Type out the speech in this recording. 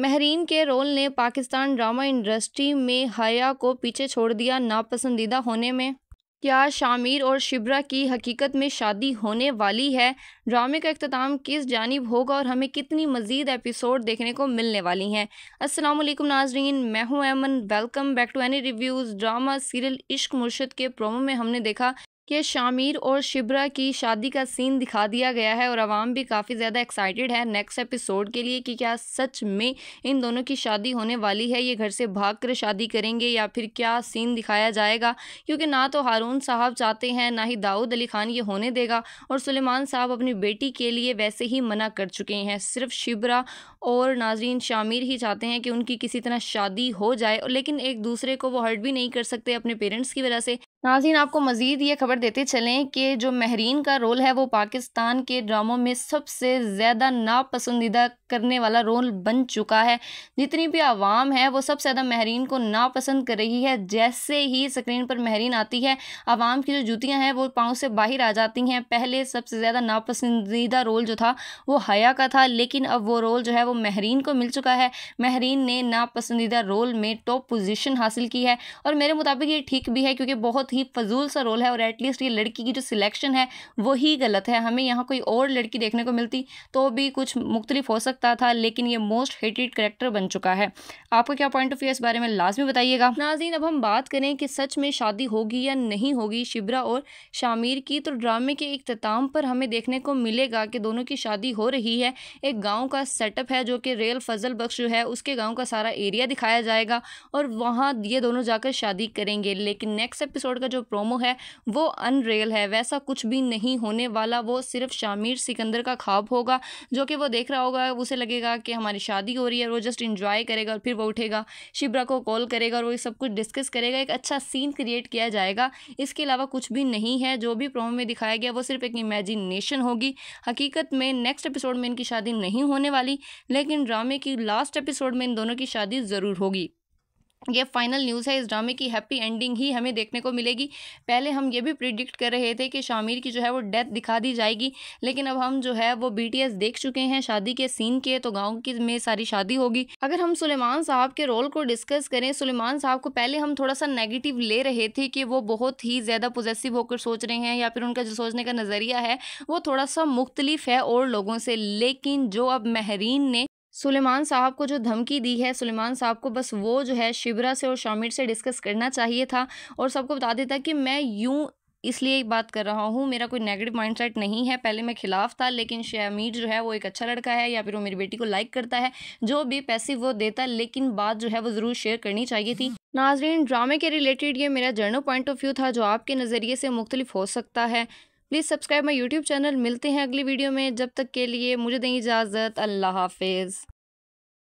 महरीन के रोल ने Pakistan drama industry में हया को पीछे छोड़ दिया नापसंदीदा होने में क्या शामिर और शिब्रा की हकीकत में शादी होने वाली है ड्रामे का अख्ताम किस जानब होगा और हमें कितनी मज़ीद एपिसोड देखने को मिलने वाली हैं अस्सलाम वालेकुम नाजरीन मैं हूं Eman welcome back to any reviews drama serial Ishq Murshid के प्रोमो में हमने देखा कि शामिर और शिब्रा की शादी का सीन दिखा दिया गया है और आवाम भी काफ़ी ज़्यादा एक्साइटेड है नेक्स्ट एपिसोड के लिए कि क्या सच में इन दोनों की शादी होने वाली है ये घर से भाग कर शादी करेंगे या फिर क्या सीन दिखाया जाएगा क्योंकि ना तो हारून साहब चाहते हैं ना ही दाऊद अली खान ये होने देगा और सुलेमान साहब अपनी बेटी के लिए वैसे ही मना कर चुके हैं सिर्फ शिब्रा और नाजरीन शामिर ही चाहते हैं कि उनकी किसी तरह शादी हो जाए लेकिन एक दूसरे को वो हर्ट भी नहीं कर सकते अपने पेरेंट्स की वजह से नाजीन आपको मज़ीद ये खबर देते चलें कि जो महरीन का रोल है वो पाकिस्तान के ड्रामों में सबसे ज़्यादा नापसंदीदा करने वाला रोल बन चुका है जितनी भी आवाम है वो सबसे ज़्यादा महरीन को नापसंद कर रही है जैसे ही स्क्रीन पर महरीन आती है आवाम की जो जूतियाँ हैं वो पाँव से बाहर आ जाती हैं पहले सबसे ज़्यादा नापसंदीदा रोल जो था वो हया का था लेकिन अब वो रोल जो है वो महरीन को मिल चुका है महरीन ने नापसंदीदा रोल में टॉप पोजिशन हासिल की है और मेरे मुताबिक ये ठीक भी है क्योंकि बहुत ही फजूल सा रोल है और एटलीस्ट ये लड़की की जो सिलेक्शन है वही गलत है हमें यहाँ कोई और लड़की देखने को मिलती तो भी कुछ मुख्तलिफ हो सकता था लेकिन ये मोस्ट हेटेड करेक्टर बन चुका है आपका क्या पॉइंट ऑफ व्यू इस बारे में लाजमी बताइएगा नाजीन अब हम बात करें कि सच में शादी होगी या नहीं होगी शिबरा और शामिर की तो ड्रामे के अख्ताम पर हमें देखने को मिलेगा कि दोनों की शादी हो रही है एक गाँव का सेटअप है जो कि रेल फजल बख्श जो है उसके गाँव का सारा एरिया दिखाया जाएगा और वहाँ ये दोनों जाकर शादी करेंगे लेकिन नेक्स्ट एपिसोड का जो प्रोमो है वो अनरियल है वैसा कुछ भी नहीं होने वाला वो सिर्फ शामिर सिकंदर का ख्वाब होगा जो कि वो देख रहा होगा उसे लगेगा कि हमारी शादी हो रही है वो जस्ट इंजॉय करेगा और फिर वो उठेगा शिब्रा को कॉल करेगा और वो सब कुछ डिस्कस करेगा एक अच्छा सीन क्रिएट किया जाएगा इसके अलावा कुछ भी नहीं है जो भी प्रोमो में दिखाया गया वो सिर्फ एक इमेजिनेशन होगी हकीकत में नेक्स्ट एपिसोड में इनकी शादी नहीं होने वाली लेकिन ड्रामे की लास्ट एपिसोड में इन दोनों की शादी ज़रूर होगी ये फाइनल न्यूज़ है इस ड्रामे की हैप्पी एंडिंग ही हमें देखने को मिलेगी पहले हम ये भी प्रिडिक्ट कर रहे थे कि शामिर की जो है वो डेथ दिखा दी जाएगी लेकिन अब हम जो है वो बीटीएस देख चुके हैं शादी के सीन के तो गाँव की में सारी शादी होगी अगर हम सुलेमान साहब के रोल को डिस्कस करें सुलेमान साहब को पहले हम थोड़ा सा नेगेटिव ले रहे थे कि वो बहुत ही ज़्यादा पोजेसिव होकर सोच रहे हैं या फिर उनका जो सोचने का नज़रिया है वो थोड़ा सा मुख्तलिफ है और लोगों से लेकिन जो अब महरीन ने सुलेमान साहब को जो धमकी दी है सुलेमान साहब को बस वो जो है शिबरा से और शामिर से डिस्कस करना चाहिए था और सबको बता देता कि मैं यूँ इसलिए बात कर रहा हूँ मेरा कोई नेगेटिव माइंडसेट नहीं है पहले मैं खिलाफ था लेकिन शामिर जो है वो एक अच्छा लड़का है या फिर वो मेरी बेटी को लाइक करता है जो भी पैसे वो देता लेकिन बात जो है वो ज़रूर शेयर करनी चाहिए थी नाजरीन ड्रामे के रिलेटेड ये मेरा जर्नल पॉइंट ऑफ व्यू था जो आपके नज़रिए से मुख्तलिफ हो सकता है please subscribe my YouTube channel मिलते हैं अगली वीडियो में जब तक के लिए मुझे दें इजाज़त अल्लाह हाफिज़